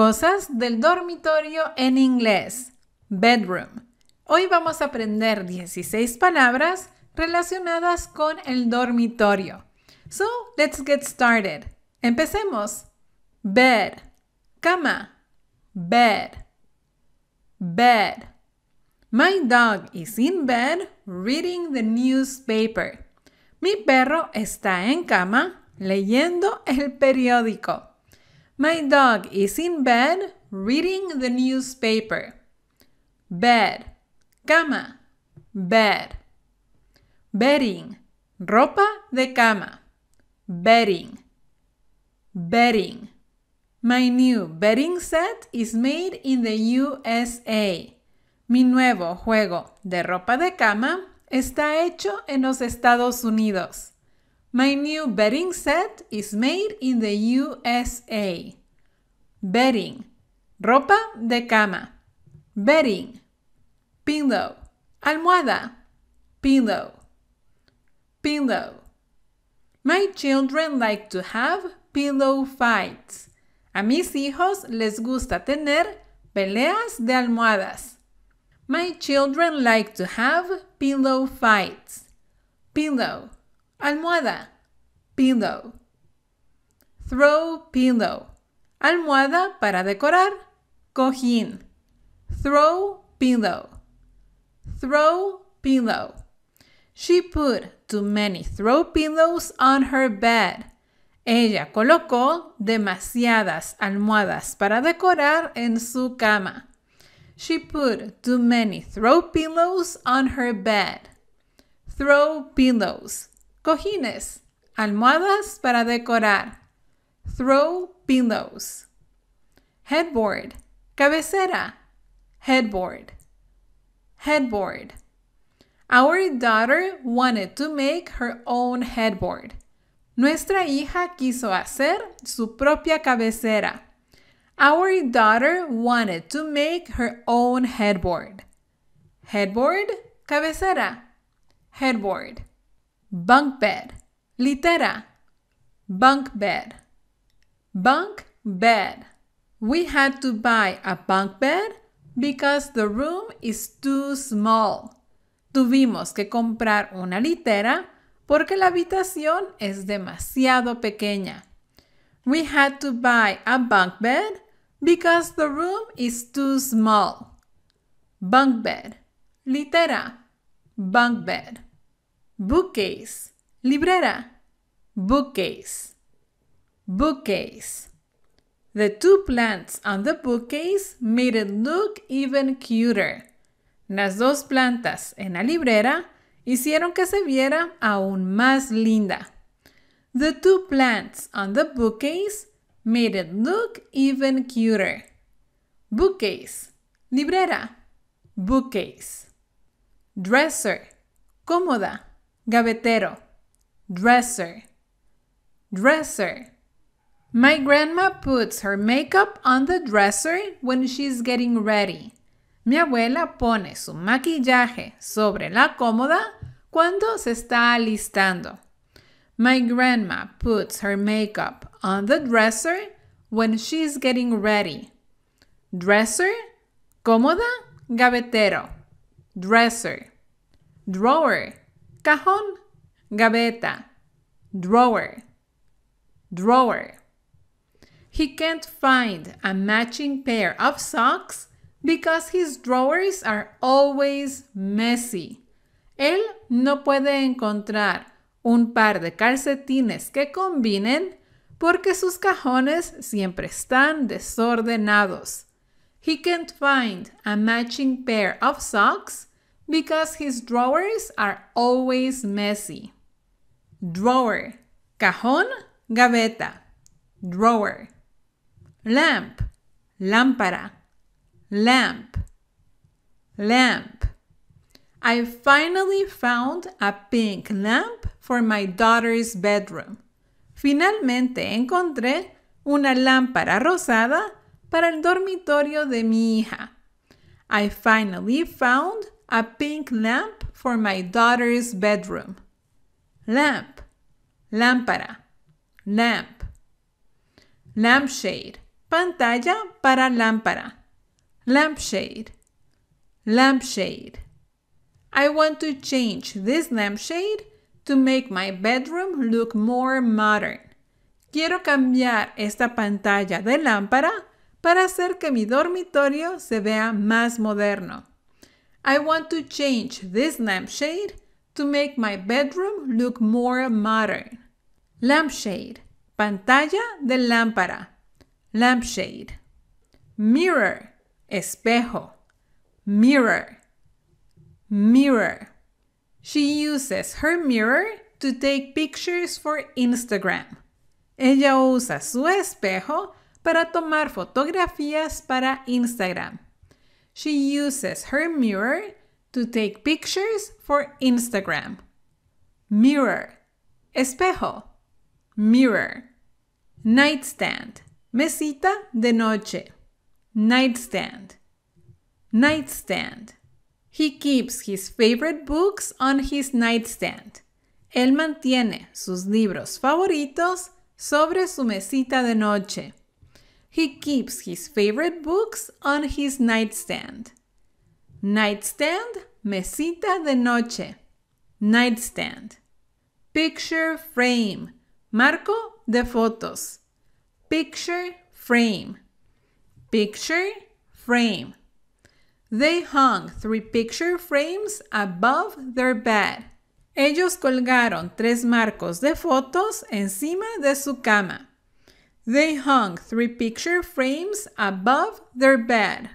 Cosas del dormitorio en inglés. Bedroom. Hoy vamos a aprender 16 palabras relacionadas con el dormitorio. So, let's get started. Empecemos. Bed. Cama. Bed. Bed. My dog is in bed reading the newspaper. Mi perro está en cama leyendo el periódico. My dog is in bed reading the newspaper. Bed, cama, bed. Bedding, ropa de cama. Bedding, bedding. My new bedding set is made in the USA. Mi nuevo juego de ropa de cama está hecho en los Estados Unidos. My new bedding set is made in the USA. Bedding. Ropa de cama. Bedding. Pillow. Almohada. Pillow. Pillow. My children like to have pillow fights. A mis hijos les gusta tener peleas de almohadas. My children like to have pillow fights. Pillow. almohada, pillow. Throw pillow, almohada para decorar, cojín. Throw pillow. Throw pillow. She put too many throw pillows on her bed. Ella colocó demasiadas almohadas para decorar en su cama. She put too many throw pillows on her bed. Throw pillows cojines, almohadas para decorar, throw pillows, headboard, cabecera, headboard, headboard. Our daughter wanted to make her own headboard. Nuestra hija quiso hacer su propia cabecera. Our daughter wanted to make her own headboard. Headboard, cabecera. Headboard bunk bed, litera, bunk bed, bunk bed. We had to buy a bunk bed because the room is too small. Tuvimos que comprar una litera porque la habitación es demasiado pequeña. We had to buy a bunk bed because the room is too small. Bunk bed, litera, bunk bed bookcase, librera, bookcase, bookcase. The two plants on the bookcase made it look even cuter. Las dos plantas en la librera hicieron que se viera aún más linda. The two plants on the bookcase made it look even cuter. Bookcase, librera, bookcase. Dresser, cómoda gavetero, dresser, dresser. My grandma puts her makeup on the dresser when she's getting ready. Mi abuela pone su maquillaje sobre la cómoda cuando se está alistando. My grandma puts her makeup on the dresser when she's getting ready. Dresser, cómoda, gavetero. Dresser. Drawer, Cajón, gaveta. Drawer, drawer. He can't find a matching pair of socks because his drawers are always messy. Él no puede encontrar un par de calcetines que combinen porque sus cajones siempre están desordenados. He can't find a matching pair of socks because his drawers are always messy. Drawer, cajón, gaveta. Drawer. Lamp, lámpara. Lamp. Lamp. I finally found a pink lamp for my daughter's bedroom. Finalmente encontré una lámpara rosada para el dormitorio de mi hija. I finally found a pink lamp for my daughter's bedroom. Lamp, lámpara, lamp. Lampshade, pantalla para lámpara. Lampshade, lampshade. I want to change this lampshade to make my bedroom look more modern. Quiero cambiar esta pantalla de lámpara para hacer que mi dormitorio se vea más moderno. I want to change this lampshade to make my bedroom look more modern. Lampshade. Pantalla de lámpara. Lampshade. Mirror. Espejo. Mirror. Mirror. She uses her mirror to take pictures for Instagram. Ella usa su espejo para tomar fotografías para Instagram. she uses her mirror to take pictures for Instagram. Mirror, espejo, mirror. Nightstand, mesita de noche. Nightstand, nightstand. He keeps his favorite books on his nightstand. Él mantiene sus libros favoritos sobre su mesita de noche. He keeps his favorite books on his nightstand. Nightstand, mesita de noche. Nightstand. Picture frame, marco de fotos. Picture frame. Picture frame. They hung three picture frames above their bed. Ellos colgaron tres marcos de fotos encima de su cama. They hung three picture frames above their bed.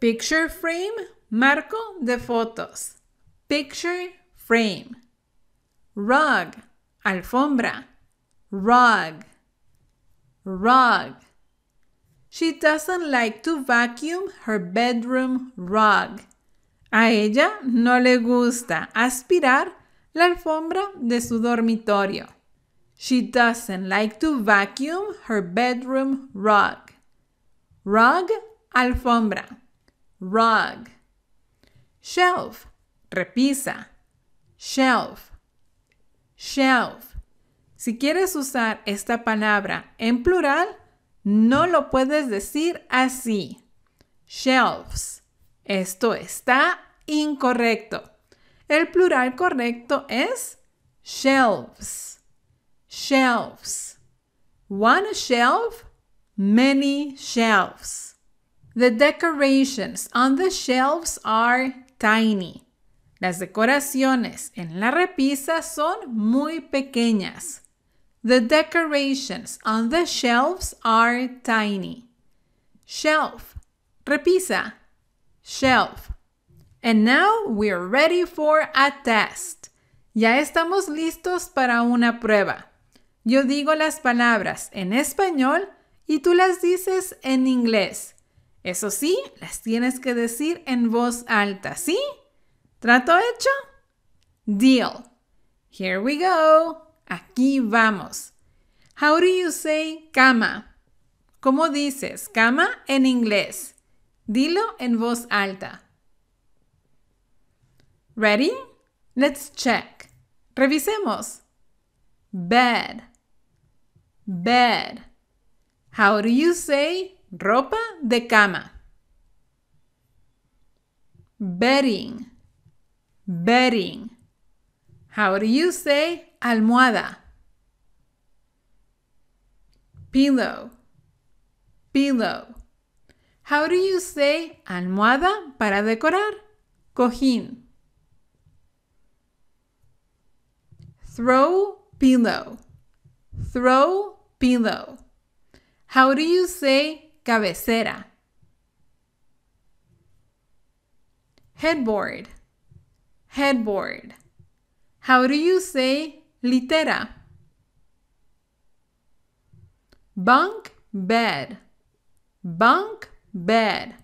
Picture frame, marco de fotos. Picture frame. Rug, alfombra. Rug, rug. She doesn't like to vacuum her bedroom rug. A ella no le gusta aspirar la alfombra de su dormitorio. She doesn't like to vacuum her bedroom rug. Rug, alfombra. Rug. Shelf, repisa. Shelf. Shelf. Si quieres usar esta palabra en plural, no lo puedes decir así. Shelves. Esto está incorrecto. El plural correcto es shelves shelves. One shelf, many shelves. The decorations on the shelves are tiny. Las decoraciones en la repisa son muy pequeñas. The decorations on the shelves are tiny. Shelf, repisa, shelf. And now we're ready for a test. Ya estamos listos para una prueba. Yo digo las palabras en español y tú las dices en inglés. Eso sí, las tienes que decir en voz alta, ¿sí? ¿Trato hecho? Deal. Here we go. Aquí vamos. How do you say cama? ¿Cómo dices cama en inglés? Dilo en voz alta. Ready? Let's check. Revisemos. Bed bed. How do you say ropa de cama? Bedding, bedding. How do you say almohada? Pillow, pillow. How do you say almohada para decorar? Cojín. Throw pillow. Throw pillow. How do you say cabecera? Headboard. Headboard. How do you say litera? Bunk bed. Bunk bed.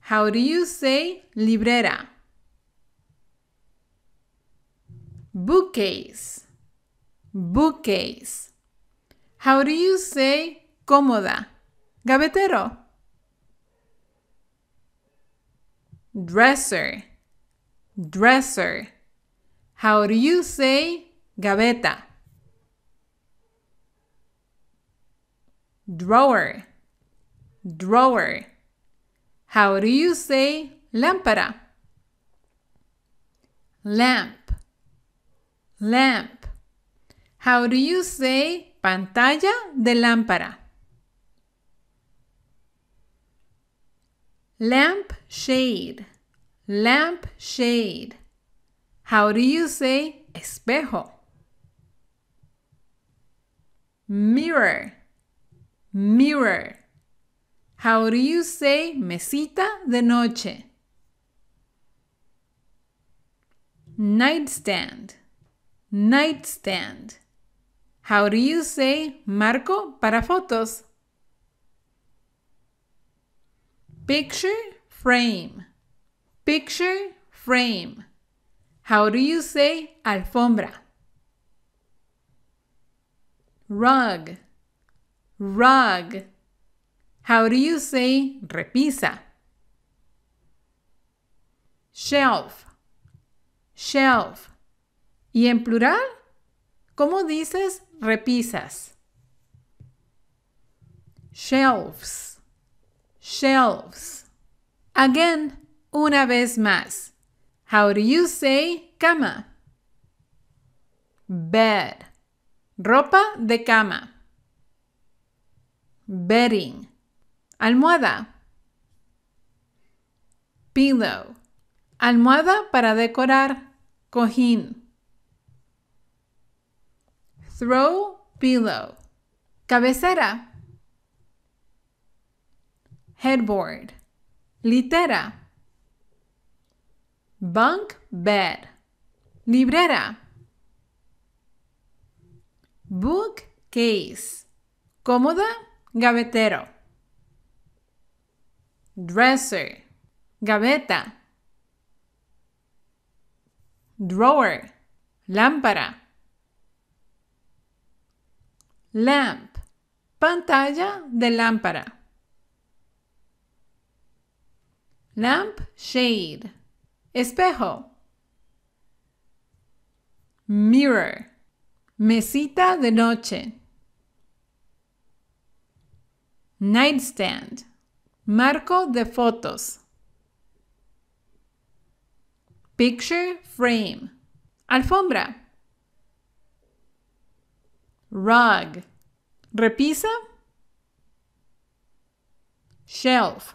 How do you say librera? Bookcase. Bookcase. How do you say cómoda? Gavetero. Dresser. Dresser. How do you say gaveta? Drawer. Drawer. How do you say lámpara? Lamp. Lamp. How do you say Pantalla de lámpara. Lamp shade. Lamp shade. How do you say espejo? Mirror. Mirror. How do you say mesita de noche? Nightstand. Nightstand. How do you say marco para fotos? Picture frame. Picture frame. How do you say alfombra? Rug. Rug. How do you say repisa? Shelf. Shelf. ¿Y en plural? ¿Cómo dices repisas? Shelves, shelves. Again, una vez más. How do you say cama? Bed, ropa de cama. Bedding, almohada. Pillow, almohada para decorar. Cojín. Throw pillow. Cabecera. Headboard. Litera. Bunk bed. Librera. Case Cómoda. Gavetero. Dresser. Gaveta. Drawer. Lámpara lamp, pantalla de lámpara. Lamp shade, espejo. Mirror, mesita de noche. Nightstand, marco de fotos. Picture frame, alfombra. Rug. Repisa. Shelf.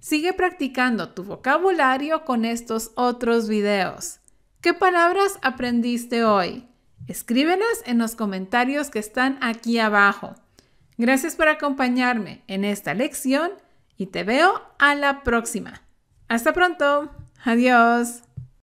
Sigue practicando tu vocabulario con estos otros videos. ¿Qué palabras aprendiste hoy? Escríbelas en los comentarios que están aquí abajo. Gracias por acompañarme en esta lección y te veo a la próxima. Hasta pronto. Adiós.